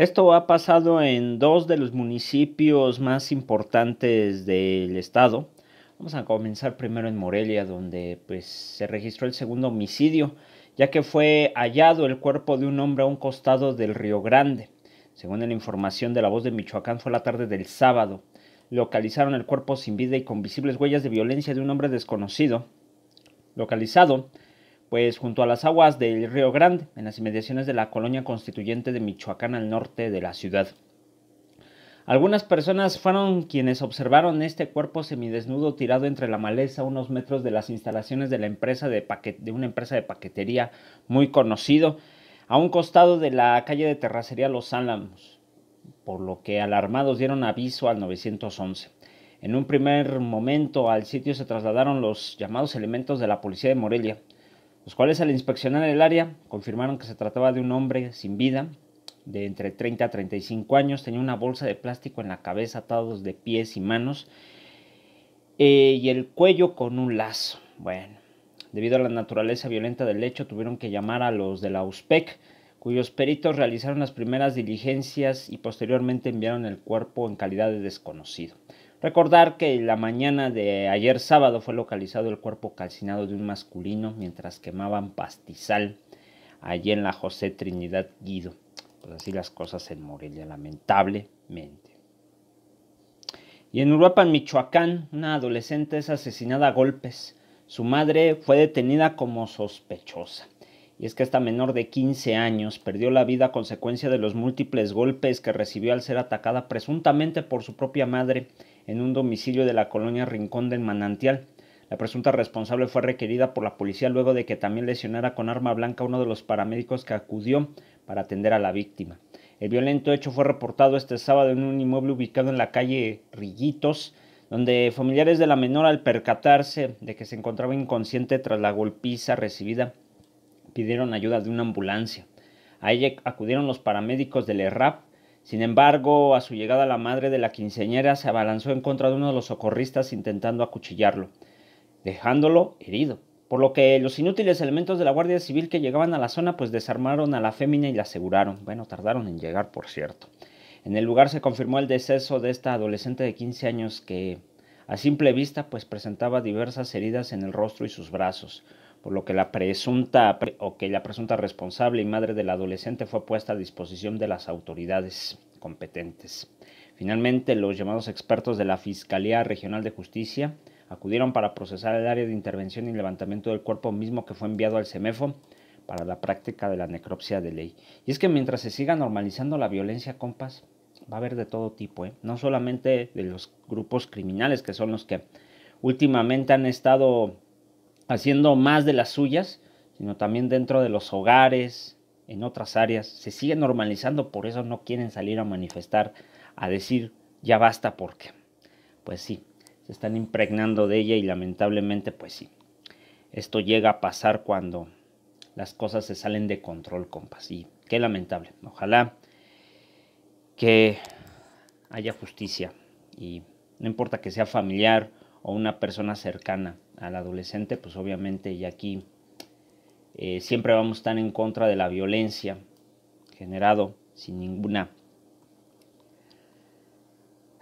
Esto ha pasado en dos de los municipios más importantes del estado. Vamos a comenzar primero en Morelia, donde pues, se registró el segundo homicidio, ya que fue hallado el cuerpo de un hombre a un costado del Río Grande. Según la información de la voz de Michoacán, fue la tarde del sábado. Localizaron el cuerpo sin vida y con visibles huellas de violencia de un hombre desconocido. Localizado pues junto a las aguas del Río Grande, en las inmediaciones de la colonia constituyente de Michoacán al norte de la ciudad. Algunas personas fueron quienes observaron este cuerpo semidesnudo tirado entre la maleza unos metros de las instalaciones de, la empresa de, una empresa de paquetería muy conocido, a un costado de la calle de terracería Los Álamos, por lo que alarmados dieron aviso al 911. En un primer momento al sitio se trasladaron los llamados elementos de la policía de Morelia, los cuales al inspeccionar el área confirmaron que se trataba de un hombre sin vida, de entre 30 a 35 años, tenía una bolsa de plástico en la cabeza, atados de pies y manos, eh, y el cuello con un lazo. Bueno, debido a la naturaleza violenta del hecho, tuvieron que llamar a los de la USPEC, cuyos peritos realizaron las primeras diligencias y posteriormente enviaron el cuerpo en calidad de desconocido. Recordar que la mañana de ayer sábado fue localizado el cuerpo calcinado de un masculino mientras quemaban pastizal allí en la José Trinidad Guido. Pues así las cosas en Morelia, lamentablemente. Y en Uruapan, Michoacán, una adolescente es asesinada a golpes. Su madre fue detenida como sospechosa y es que esta menor de 15 años perdió la vida a consecuencia de los múltiples golpes que recibió al ser atacada presuntamente por su propia madre en un domicilio de la colonia Rincón del Manantial. La presunta responsable fue requerida por la policía luego de que también lesionara con arma blanca a uno de los paramédicos que acudió para atender a la víctima. El violento hecho fue reportado este sábado en un inmueble ubicado en la calle Rillitos, donde familiares de la menor al percatarse de que se encontraba inconsciente tras la golpiza recibida pidieron ayuda de una ambulancia. A ella acudieron los paramédicos del ERAP. Sin embargo, a su llegada la madre de la quinceañera se abalanzó en contra de uno de los socorristas intentando acuchillarlo, dejándolo herido. Por lo que los inútiles elementos de la Guardia Civil que llegaban a la zona pues desarmaron a la fémina y la aseguraron. Bueno, tardaron en llegar, por cierto. En el lugar se confirmó el deceso de esta adolescente de 15 años que a simple vista pues presentaba diversas heridas en el rostro y sus brazos por lo que la presunta o que presunta responsable y madre del adolescente fue puesta a disposición de las autoridades competentes. Finalmente, los llamados expertos de la Fiscalía Regional de Justicia acudieron para procesar el área de intervención y levantamiento del cuerpo mismo que fue enviado al CEMEFO para la práctica de la necropsia de ley. Y es que mientras se siga normalizando la violencia, compas, va a haber de todo tipo, ¿eh? no solamente de los grupos criminales que son los que últimamente han estado haciendo más de las suyas, sino también dentro de los hogares, en otras áreas. Se sigue normalizando, por eso no quieren salir a manifestar, a decir ya basta porque, pues sí, se están impregnando de ella y lamentablemente, pues sí. Esto llega a pasar cuando las cosas se salen de control, compas. Y qué lamentable. Ojalá que haya justicia y no importa que sea familiar o una persona cercana al adolescente, pues obviamente y aquí eh, siempre vamos tan en contra de la violencia generado sin ninguna.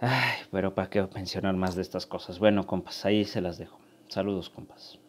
Ay, pero para qué mencionar más de estas cosas. Bueno, compas, ahí se las dejo. Saludos, compas.